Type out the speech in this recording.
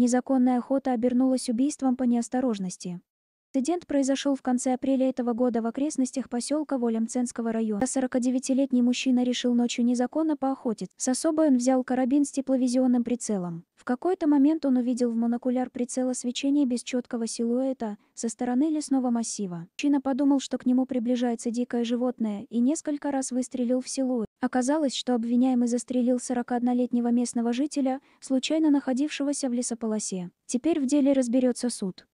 Незаконная охота обернулась убийством по неосторожности. Инцидент произошел в конце апреля этого года в окрестностях поселка Волемценского района. 49-летний мужчина решил ночью незаконно поохотиться. С собой он взял карабин с тепловизионным прицелом. В какой-то момент он увидел в монокуляр прицела свечение без четкого силуэта со стороны лесного массива. Мужчина подумал, что к нему приближается дикое животное, и несколько раз выстрелил в силуэт. Оказалось, что обвиняемый застрелил 41-летнего местного жителя, случайно находившегося в лесополосе. Теперь в деле разберется суд.